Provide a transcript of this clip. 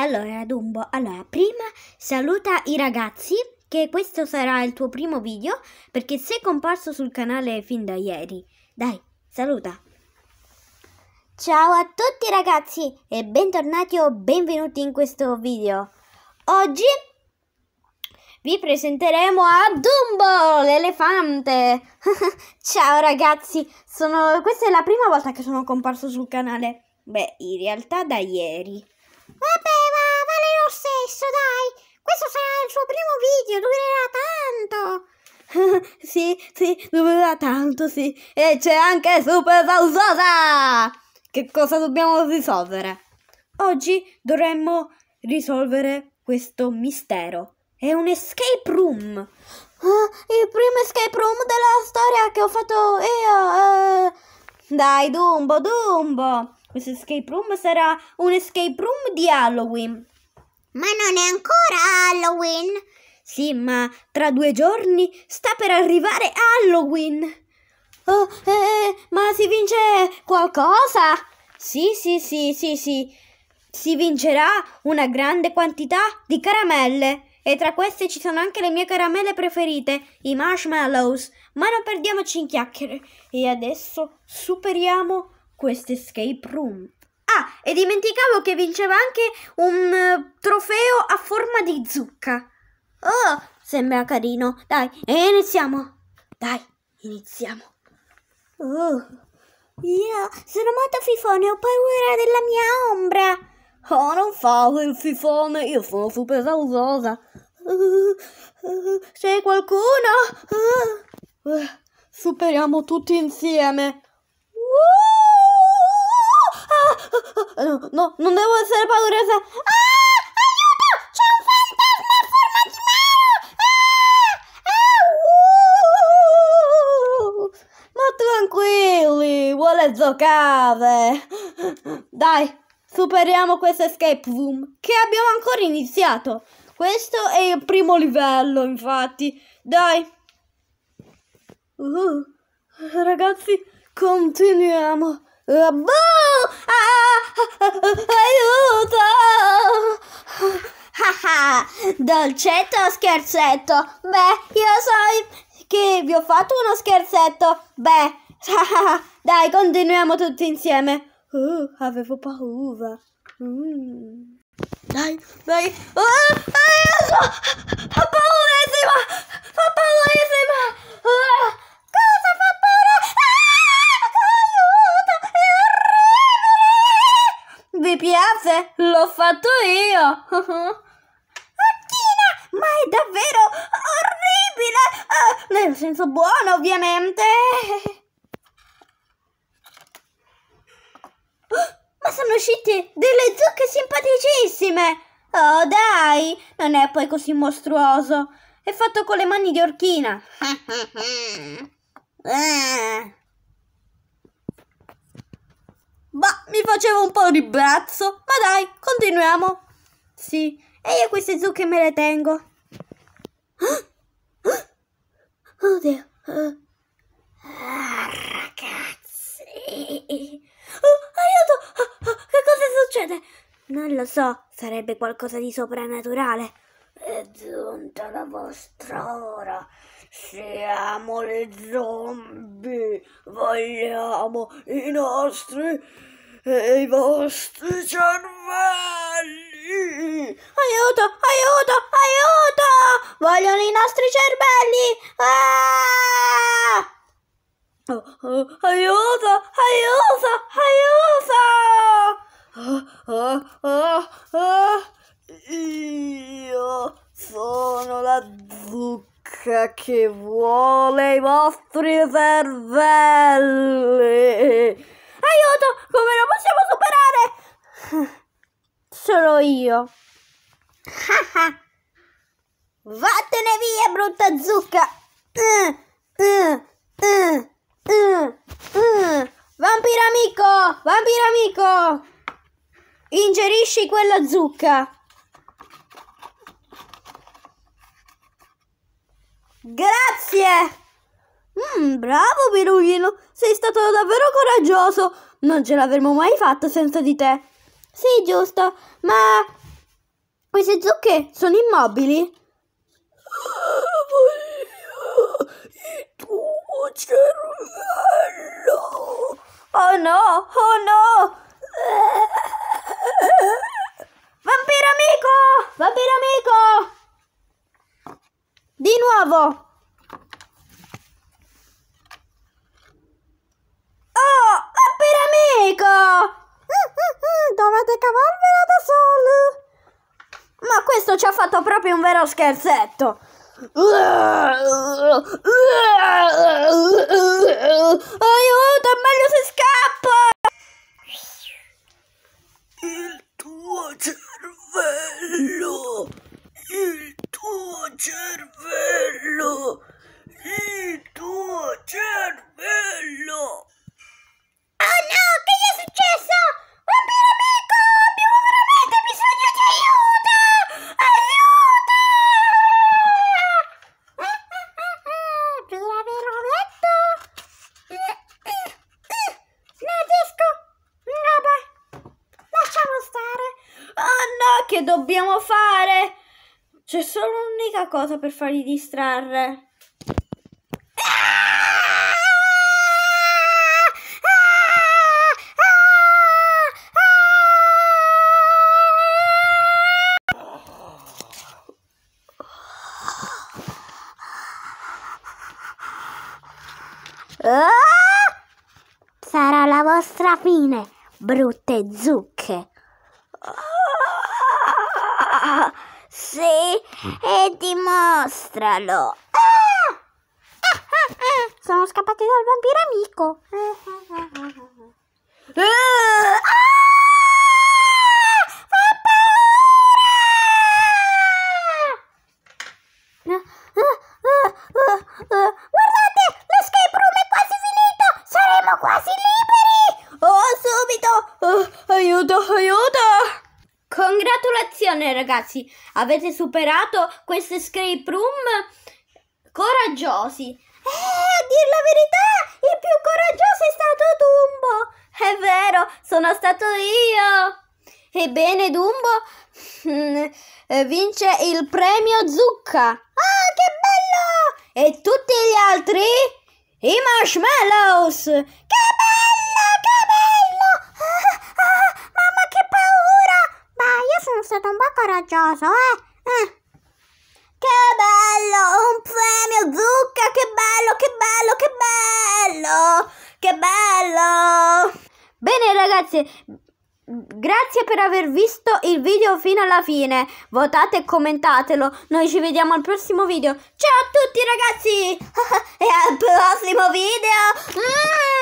Allora, Dumbo, allora, prima saluta i ragazzi che questo sarà il tuo primo video perché sei comparso sul canale fin da ieri. Dai, saluta! Ciao a tutti ragazzi e bentornati o benvenuti in questo video. Oggi vi presenteremo a Dumbo, l'elefante. Ciao ragazzi, sono... questa è la prima volta che sono comparso sul canale. Beh, in realtà da ieri. Vabbè, sì, sì, durerà tanto, sì. E c'è anche Super Sausosa! Che cosa dobbiamo risolvere? Oggi dovremmo risolvere questo mistero. È un escape room. Ah, il primo escape room della storia che ho fatto io. Eh. Dai, Dumbo, Dumbo. Questo escape room sarà un escape room di Halloween. Ma non è ancora Halloween. Sì, ma tra due giorni sta per arrivare Halloween. Oh, eh, ma si vince qualcosa? Sì, sì, sì, sì, sì. Si vincerà una grande quantità di caramelle. E tra queste ci sono anche le mie caramelle preferite, i marshmallows. Ma non perdiamoci in chiacchiere. E adesso superiamo questa escape room. Ah, e dimenticavo che vinceva anche un eh, trofeo a forma di zucca. Oh, sembra carino. Dai, e iniziamo. Dai, iniziamo. Oh. Yeah, sono molto fifone, ho paura della mia ombra. Oh, non fare il fifone, io sono super sausosa. c'è qualcuno? superiamo tutti insieme. no, ah, no, non devo essere paurosa. Ah! cave. Dai, superiamo questo escape room che abbiamo ancora iniziato. Questo è il primo livello, infatti. Dai! Uh, ragazzi, continuiamo. Uh, boh! Ah, ah, ah, ah, aiuto! Ah, dolcetto scherzetto? Beh, io so che vi ho fatto uno scherzetto. Beh, Dai, continuiamo tutti insieme. Uh, avevo paura. Mm. Dai, dai. Oh, aiuto! Ho Fa paura, ah, cosa fa paura? Ah, aiuto! È orribile! Vi piace? L'ho fatto io! Macchina! Ma è davvero orribile! Ah, nel senso buono, ovviamente! sono uscite delle zucche simpaticissime! Oh dai, non è poi così mostruoso. È fatto con le mani di orchina. Bah, eh. boh, mi facevo un po' di brazzo, ma dai, continuiamo. Sì, e io queste zucche me le tengo. Ah, lo so, sarebbe qualcosa di soprannaturale. È giunta la vostra ora. Siamo le zombie. Vogliamo i nostri e eh, i vostri cervelli. Aiuto, aiuto, aiuto! Vogliono i nostri cervelli. Ah! Oh, oh, aiuto, aiuto, aiuto! ah, ah, ah, io sono la zucca che vuole i vostri cervelli. Aiuto, come lo possiamo superare? Sono io. Vattene via, brutta zucca. Vampiro amico, vampiro amico. Ingerisci quella zucca. Grazie! Mm, bravo Pirughino, sei stato davvero coraggioso. Non ce l'avremmo mai fatta senza di te. Sì, giusto, ma queste zucche sono immobili? Ah, voglio il tuo cervello. Sol! Ma questo ci ha fatto proprio un vero scherzetto! Aiuto! che dobbiamo fare? C'è solo un'unica cosa per farli distrarre. sarà la vostra fine, brutte zucche sì, mm. e dimostralo. Ah! Sono scappati dal vampiro amico. Fa ah! paura! Guardate, l'escape room è quasi finito! Saremo quasi liberi! Oh, subito! Oh, aiuto, aiuto! Attenzione ragazzi, avete superato queste escape room coraggiosi. Eh, a dir la verità, il più coraggioso è stato Dumbo. È vero, sono stato io. Ebbene, Dumbo mm, eh, vince il premio Zucca. Ah, che bello! E tutti gli altri? I marshmallows! Che bello, che bello! Ah, ah, coraggioso, eh? eh? Che bello, un premio zucca, che bello, che bello, che bello, che bello. Bene ragazzi, Grazie per aver visto il video fino alla fine. Votate e commentatelo. Noi ci vediamo al prossimo video. Ciao a tutti ragazzi! e al prossimo video! Mm!